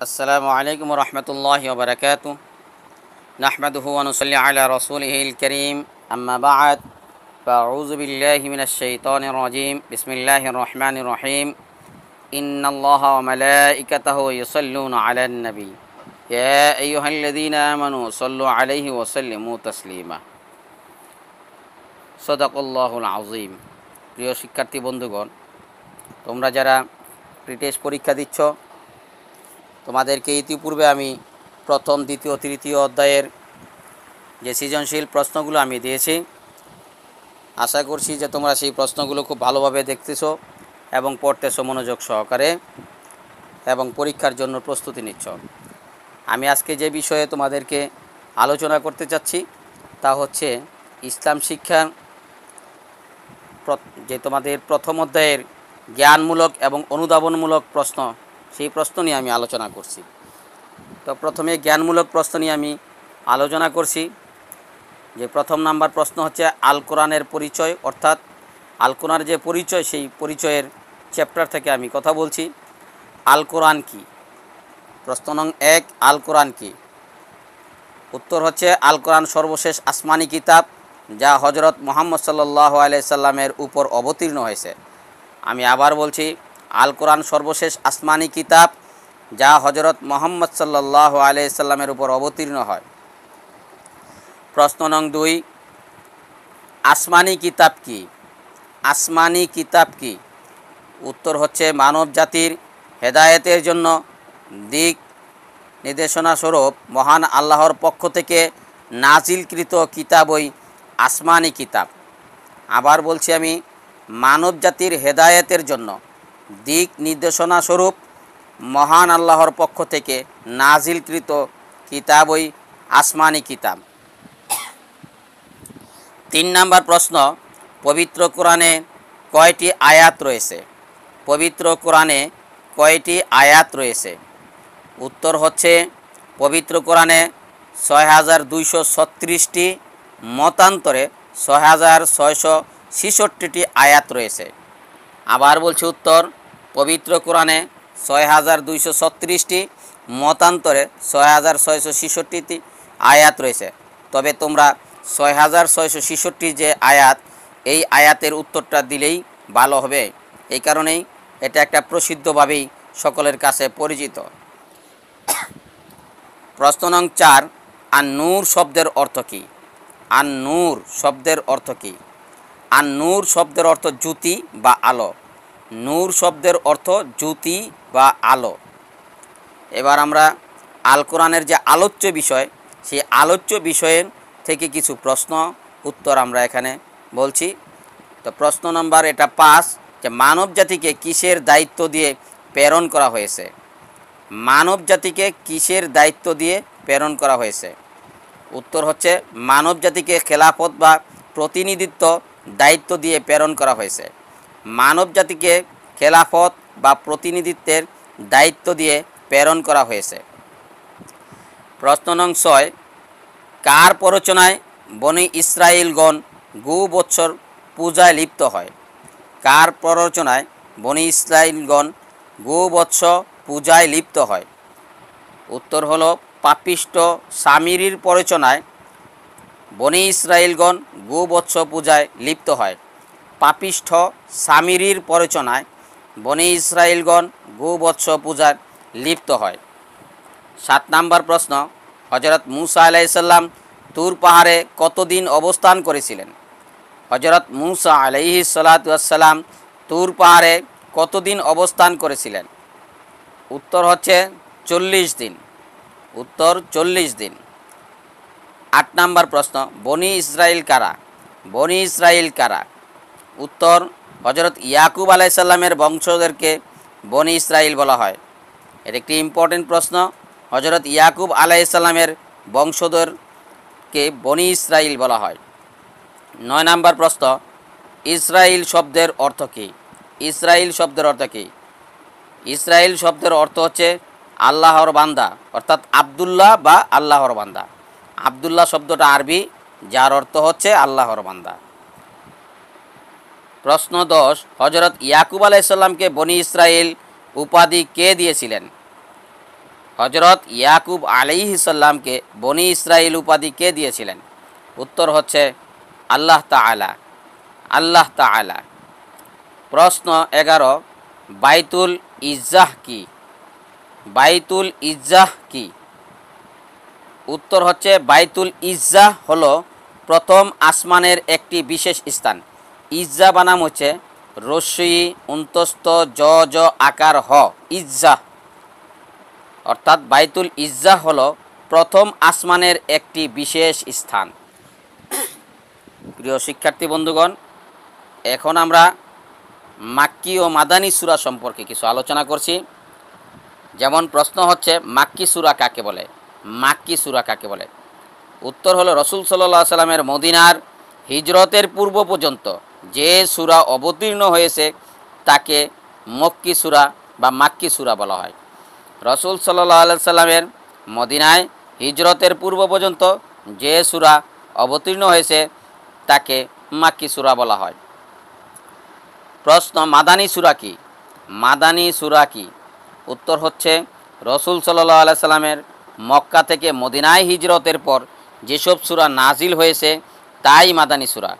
السلام عليكم ورحمة الله وبركاته نحمده ونصلي على رسوله الكريم أما بعد فأعوذ بالله من الشيطان الرجيم بسم الله الرحمن الرحيم إن الله وملائكته يصلون على النبي يا أيها الذين آمنوا صلوا عليه وسلموا تسليما صدق الله العظيم প্রিয় শিক্ষার্থী বন্ধুগণ তোমরা যারা প্রিটেস্ট পরীক্ষা দিচ্ছ তোমাদেরকে ইতিপূর্বে আমি প্রথম দ্বিতীয় তৃতীয় অধ্যায়ের যে সৃজনশীল প্রশ্নগুলো আমি দিয়েছি আশা করছি যে তোমরা সেই প্রশ্নগুলো খুব ভালোভাবে দেখতেছ এবং পড়তেছো মনোযোগ সহকারে এবং পরীক্ষার জন্য প্রস্তুতি নিচ্ছ আমি আজকে যে বিষয়ে তোমাদেরকে আলোচনা করতে চাচ্ছি তা হচ্ছে ইসলাম শিক্ষার যে তোমাদের প্রথম অধ্যায়ের জ্ঞানমূলক এবং অনুধাবনমূলক প্রশ্ন সেই প্রশ্ন নিয়ে আমি আলোচনা করছি তো প্রথমে জ্ঞানমূলক প্রশ্ন নিয়ে আমি আলোচনা করছি যে প্রথম নাম্বার প্রশ্ন হচ্ছে আল কোরআনের পরিচয় অর্থাৎ আল কোরআনের যে পরিচয় সেই পরিচয়ের চ্যাপ্টার থেকে আমি কথা বলছি আল কোরআন কি প্রশ্ন নং এক আল কোরআন কি উত্তর হচ্ছে আল কোরআন সর্বশেষ আসমানি কিতাব যা হজরত মোহাম্মদ সাল্লাহ আলাইসাল্লামের উপর অবতীর্ণ হয়েছে আমি আবার বলছি আল কোরআন সর্বশেষ আসমানি কিতাব যা হজরত মোহাম্মদ সাল্লাহ আলাইসাল্লামের উপর অবতীর্ণ হয় প্রশ্ন নং দুই আসমানি কিতাব কি আসমানি কিতাব কি উত্তর হচ্ছে মানব জাতির হেদায়েতের জন্য দিক নির্দেশনাস্বরূপ মহান আল্লাহর পক্ষ থেকে নাজিলকৃত কিতাবই আসমানি কিতাব আবার বলছি আমি মানব জাতির হেদায়েতের জন্য দিক নির্দেশনা স্বরূপ মহান আল্লাহর পক্ষ থেকে নাজিলকৃত কিতাবই আসমানি কিতাব তিন নাম্বার প্রশ্ন পবিত্র কোরআনে কয়টি আয়াত রয়েছে পবিত্র কোরআনে কয়টি আয়াত রয়েছে উত্তর হচ্ছে পবিত্র কোরআনে ছয় হাজার দুইশো মতান্তরে ছয় হাজার ছয়শো আয়াত রয়েছে আবার বলছি উত্তর পবিত্র কোরআনে ছয় হাজার দুইশো ছত্রিশটি মতান্তরে ছয় হাজার ছয়শো ছিষট্টিটি আয়াত রয়েছে তবে তোমরা ছয় হাজার ছয়শো ছিষট্টি যে আয়াত এই আয়াতের উত্তরটা দিলেই ভালো হবে এই কারণেই এটা একটা প্রসিদ্ধভাবেই সকলের কাছে পরিচিত প্রশ্ন নং চার আর নূর শব্দের অর্থ কী আর নূর শব্দের অর্থ কী আর নূর শব্দের অর্থ জ্যোতি বা আলো নূর শব্দের অর্থ জ্যোতি বা আলো এবার আমরা আল কোরআনের যে আলোচ্য বিষয় সেই আলোচ্য বিষয়ের থেকে কিছু প্রশ্ন উত্তর আমরা এখানে বলছি তো প্রশ্ন নম্বর এটা পাঁচ যে মানব জাতিকে কিসের দায়িত্ব দিয়ে প্রেরণ করা হয়েছে মানব জাতিকে কিসের দায়িত্ব দিয়ে প্রেরণ করা হয়েছে উত্তর হচ্ছে মানব জাতিকে খেলাফত বা প্রতিনিধিত্ব দায়িত্ব দিয়ে প্রেরণ করা হয়েছে মানব জাতিকে খেলাফত বা প্রতিনিধিত্বের দায়িত্ব দিয়ে প্রেরণ করা হয়েছে প্রশ্ন নং ছয় কার প্ররোচনায় বনি ইসরায়েলগণ গু বৎসর পূজায় লিপ্ত হয় কার প্ররোচনায় বনি ইসরায়েলগণ গু বৎস পূজায় লিপ্ত হয় উত্তর হল পাপিষ্ট সামিরির প্ররোচনায় বনি ইসরায়েলগণ গু বৎস পূজায় লিপ্ত হয় পাপিষ্ঠ সামিরির পরচনায় বনে ইসরায়েলগণ গোবৎস পূজার লিপ্ত হয় সাত নাম্বার প্রশ্ন হজরত মুসা আলাইসাল্লাম তুর পাহাড়ে কতদিন অবস্থান করেছিলেন হজরত মুসা আলাইহি সালাতাম তুর পাহাড়ে কতদিন অবস্থান করেছিলেন উত্তর হচ্ছে চল্লিশ দিন উত্তর চল্লিশ দিন আট নাম্বার প্রশ্ন বনি ইসরায়েল কারা বনি ইসরায়েল কারা উত্তর হজরত ইয়াকুব আলাইসাল্লামের বংশধরকে বনি ইসরায়েল বলা হয় এটা একটি ইম্পর্টেন্ট প্রশ্ন হজরত ইয়াকুব আলাইসাল্লামের বংশধরকে বনি ইসরায়েল বলা হয় নয় নাম্বার প্রশ্ন ইসরায়েল শব্দের অর্থ কী ইসরায়েল শব্দের অর্থ কী ইসরায়েল শব্দের অর্থ হচ্ছে আল্লাহর বান্দা অর্থাৎ আবদুল্লাহ বা আল্লাহর বান্দা আবদুল্লাহ শব্দটা আরবি যার অর্থ হচ্ছে আল্লাহর বান্দা প্রশ্ন দশ হজরত ইয়াকুব আলাইসাল্লামকে বনি ইসরায়েল উপাধি কে দিয়েছিলেন হজরত ইয়াকুব আলিহিসাল্লামকে বনি ইসরায়েল উপাধি কে দিয়েছিলেন উত্তর হচ্ছে আল্লাহ তালা আল্লাহ তালা প্রশ্ন এগারো বাইতুল ইজ্জাহ কি বাইতুল ইজ্জাহ কি উত্তর হচ্ছে বাইতুল ইজ্জাহ হল প্রথম আসমানের একটি বিশেষ স্থান ইজ্জা বানাম হচ্ছে রশ্মি অন্তস্থ জ জ আকার হ ইজ্জা অর্থাৎ বাইতুল ইজ্জা হল প্রথম আসমানের একটি বিশেষ স্থান প্রিয় শিক্ষার্থী বন্ধুগণ এখন আমরা মাক্কি ও মাদানী সুরা সম্পর্কে কিছু আলোচনা করছি যেমন প্রশ্ন হচ্ছে মাক্কি সুরা কাকে বলে মাক্কি সুরা কাকে বলে উত্তর হলো রসুল সাল্লাহ সাল্লামের মদিনার হিজরতের পূর্ব পর্যন্ত যে সুরা অবতীর্ণ হয়েছে তাকে মক্কি সুরা বা মাক্কি সুরা বলা হয় রসুল সাল্লাহ সাল্লামের মদিনায় হিজরতের পূর্ব পর্যন্ত যে সুরা অবতীর্ণ হয়েছে তাকে মাক্কি সুরা বলা হয় প্রশ্ন মাদানী সুরা কি মাদানী সুরা কি উত্তর হচ্ছে রসুল সাল্লাহ সাল্লামের মক্কা থেকে মদিনায় হিজরতের পর যেসব সুরা নাজিল হয়েছে তাই মাদানী সুরা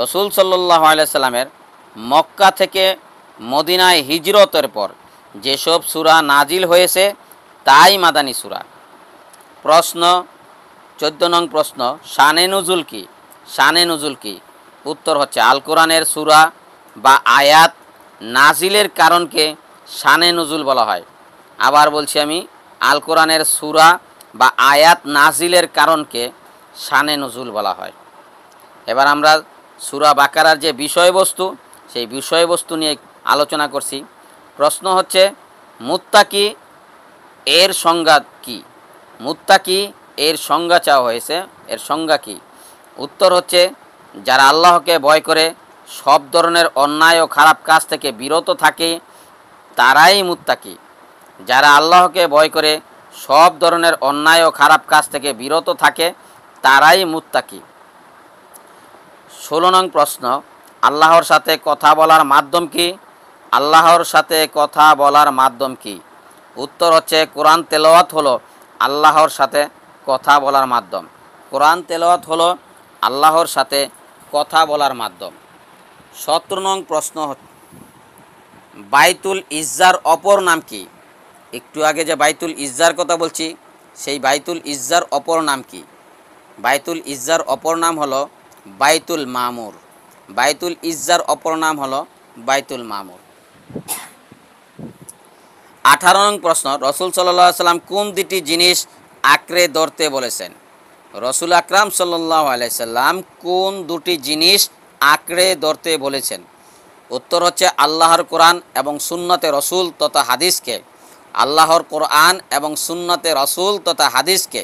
রসুল সাল্লাহ আলাইসাল্লামের মক্কা থেকে মদিনায় হিজরতের পর যেসব সুরা নাজিল হয়েছে তাই মাদানী সুরা প্রশ্ন চোদ্দ নং প্রশ্ন শানে নজুল কি শানে নজুল কি উত্তর হচ্ছে আল কোরআনের সুরা বা আয়াত নাজিলের কারণকে শানে নজুল বলা হয় আবার বলছি আমি আল কোরআনের সুরা বা আয়াত নাজিলের কারণকে শানে নজুল বলা হয় এবার আমরা সুরা বাকারার যে বিষয়বস্তু সেই বিষয়বস্তু নিয়ে আলোচনা করছি প্রশ্ন হচ্ছে মুত্তাকি এর সংজ্ঞা কি মুত্তাকি এর সংজ্ঞা চাওয়া হয়েছে এর সংজ্ঞা কি উত্তর হচ্ছে যারা আল্লাহকে ভয় করে সব ধরনের অন্যায় ও খারাপ কাজ থেকে বিরত থাকে তারাই মুত্তাকি যারা আল্লাহকে ভয় করে সব ধরনের অন্যায় ও খারাপ কাজ থেকে বিরত থাকে তারাই মুত্তাকি ষোলো নং প্রশ্ন আল্লাহর সাথে কথা বলার মাধ্যম কি আল্লাহর সাথে কথা বলার মাধ্যম কি উত্তর হচ্ছে কোরআন তেলোয়াত হলো আল্লাহর সাথে কথা বলার মাধ্যম কোরআন তেলোয়াত হলো আল্লাহর সাথে কথা বলার মাধ্যম সতেরো নং প্রশ্ন বাইতুল ইজ্জার অপর নাম কি একটু আগে যে বাইতুল ইজ্জার কথা বলছি সেই বাইতুল ইজ্জার অপর নাম কি বাইতুল ইজ্জার অপর নাম হলো বাইতুল মামুর বাইতুল ইজ্জার অপর নাম হলো বাইতুল মামুর আঠারো নং প্রশ্ন রসুল সাল্লাহ সাল্লাম কোন দুটি জিনিস আঁকড়ে ধরতে বলেছেন রসুল আকরাম সাল্লাহ আলাইসাল্লাম কোন দুটি জিনিস আঁকড়ে ধরতে বলেছেন উত্তর হচ্ছে আল্লাহর কোরআন এবং সুন্নতে রসুল তথা হাদিসকে আল্লাহর কোরআন এবং সুন্নতে রসুল তথা হাদিসকে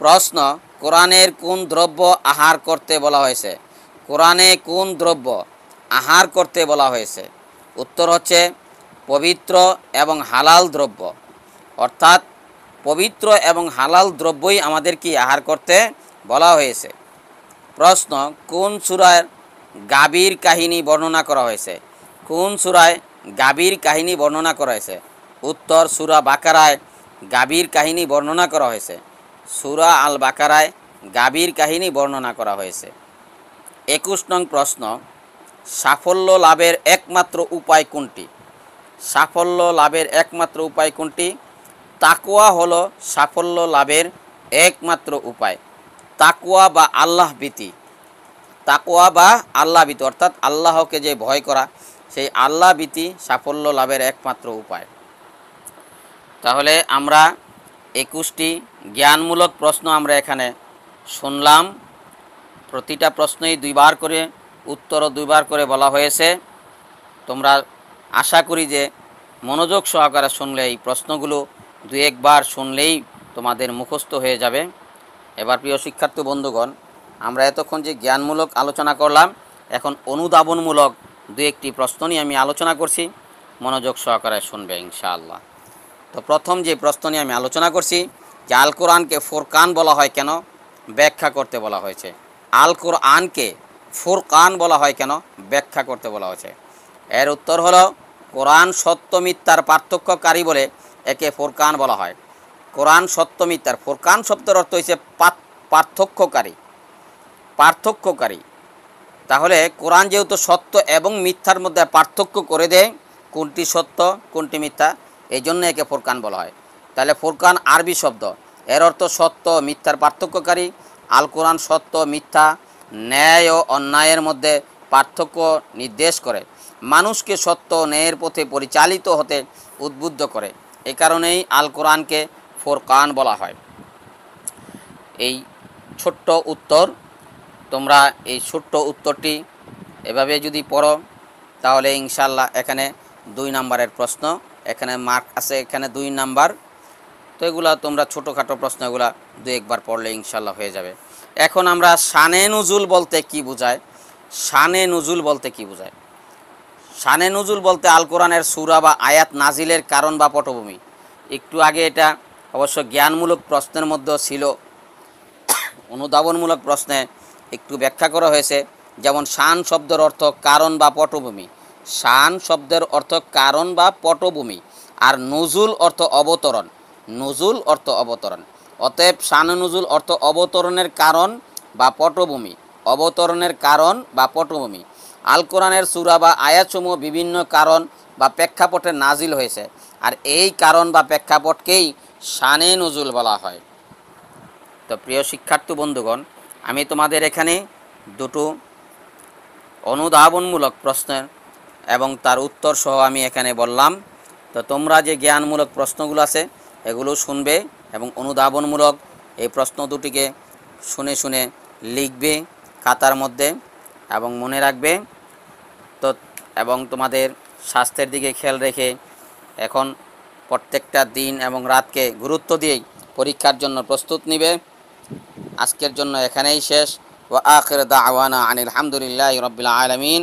প্রশ্ন কোরআনের কোন দ্রব্য আহার করতে বলা হয়েছে কোরআনে কোন দ্রব্য আহার করতে বলা হয়েছে উত্তর হচ্ছে পবিত্র এবং হালাল দ্রব্য অর্থাৎ পবিত্র এবং হালাল দ্রব্যই আমাদের কি আহার করতে বলা হয়েছে প্রশ্ন কোন সুরায় গাভীর কাহিনী বর্ণনা করা হয়েছে কোন সুরায় গাভীর কাহিনী বর্ণনা করা হয়েছে উত্তর সুরা বাকারায় গাভীর কাহিনী বর্ণনা করা হয়েছে সুরা আল বাকারায় গাভীর কাহিনী বর্ণনা করা হয়েছে একুশ নং প্রশ্ন সাফল্য লাভের একমাত্র উপায় কোনটি সাফল্য লাভের একমাত্র উপায় কোনটি তাকুয়া হল সাফল্য লাভের একমাত্র উপায় তাকুয়া বা আল্লাহ ভীতি তাকুয়া বা আল্লাহ ভীতি অর্থাৎ আল্লাহকে যে ভয় করা সেই আল্লাহ ভীতি সাফল্য লাভের একমাত্র উপায় তাহলে আমরা একুশটি জ্ঞানমূলক প্রশ্ন আমরা এখানে শুনলাম প্রতিটা প্রশ্নই দুইবার করে উত্তরও দুইবার করে বলা হয়েছে তোমরা আশা করি যে মনোযোগ সহকারে শুনলে এই প্রশ্নগুলো দু একবার শুনলেই তোমাদের মুখস্থ হয়ে যাবে এবার প্রিয় শিক্ষার্থী বন্ধুগণ আমরা এতক্ষণ যে জ্ঞানমূলক আলোচনা করলাম এখন অনুধাবনমূলক দু একটি প্রশ্ন নিয়ে আমি আলোচনা করছি মনোযোগ সহকারে শুনবে ইনশাআল্লাহ তো প্রথম যে প্রশ্ন নিয়ে আমি আলোচনা করছি যে আল কোরআনকে ফোরকান বলা হয় কেন ব্যাখ্যা করতে বলা হয়েছে আল কোরআনকে ফোরকান বলা হয় কেন ব্যাখ্যা করতে বলা হয়েছে এর উত্তর হলো কোরআন সত্য মিথ্যার পার্থক্যকারী বলে একে ফোরকান বলা হয় কোরআন সত্য মিথ্যার ফোরকান শব্দের অর্থ হচ্ছে পার্থক্যকারী পার্থক্যকারী তাহলে কোরআন যেহেতু সত্য এবং মিথ্যার মধ্যে পার্থক্য করে দেয় কোনটি সত্য কোনটি মিথ্যা এই জন্য একে ফোরকান বলা হয় তাহলে ফোরকান আরবি শব্দ এর অর্থ সত্য মিথ্যার পার্থক্যকারী আল কোরআন সত্য মিথ্যা ন্যায় ও অন্যায়ের মধ্যে পার্থক্য নির্দেশ করে মানুষকে সত্য ন্যায়ের পথে পরিচালিত হতে উদ্বুদ্ধ করে এ কারণেই আল কোরআনকে ফোরকান বলা হয় এই ছোট্ট উত্তর তোমরা এই ছোট্ট উত্তরটি এভাবে যদি পড়ো তাহলে ইনশাল্লাহ এখানে দুই নাম্বারের প্রশ্ন এখানে মার্ক আছে এখানে দুই নাম্বার তো এগুলো তোমরা ছোটোখাটো প্রশ্ন এগুলো দু একবার পড়লে ইনশাল্লাহ হয়ে যাবে এখন আমরা শানে নুজুল বলতে কি বোঝায় শানে নুজুল বলতে কি বোঝায় শানে নুজুল বলতে আল কোরআনের সুরা বা আয়াত নাজিলের কারণ বা পটভূমি একটু আগে এটা অবশ্য জ্ঞানমূলক প্রশ্নের মধ্যেও ছিল অনুধাবনমূলক প্রশ্নে একটু ব্যাখ্যা করা হয়েছে যেমন শান শব্দের অর্থ কারণ বা পটভূমি শান শব্দের অর্থ কারণ বা পটভূমি আর নজুল অর্থ অবতরণ নজুল অর্থ অবতরণ অতএব শান নজুল অর্থ অবতরণের কারণ বা পটভূমি অবতরণের কারণ বা পটভূমি আল কোরআনের সুরা বা আয়াতসমূহ বিভিন্ন কারণ বা প্রেক্ষাপটে নাজিল হয়েছে আর এই কারণ বা প্রেক্ষাপটকেই শানে নজুল বলা হয় তো প্রিয় শিক্ষার্থী বন্ধুগণ আমি তোমাদের এখানে দুটো অনুধাবনমূলক প্রশ্নের এবং তার উত্তর সহ আমি এখানে বললাম তো তোমরা যে জ্ঞানমূলক প্রশ্নগুলো আছে এগুলো শুনবে এবং অনুধাবনমূলক এই প্রশ্ন দুটিকে শুনে শুনে লিখবে খাতার মধ্যে এবং মনে রাখবে তো এবং তোমাদের স্বাস্থ্যের দিকে খেয়াল রেখে এখন প্রত্যেকটা দিন এবং রাতকে গুরুত্ব দিয়েই পরীক্ষার জন্য প্রস্তুত নিবে আজকের জন্য এখানেই শেষ ও দাওয়ানা আনিল আলহামদুলিল্লাহ রবিল আলমিন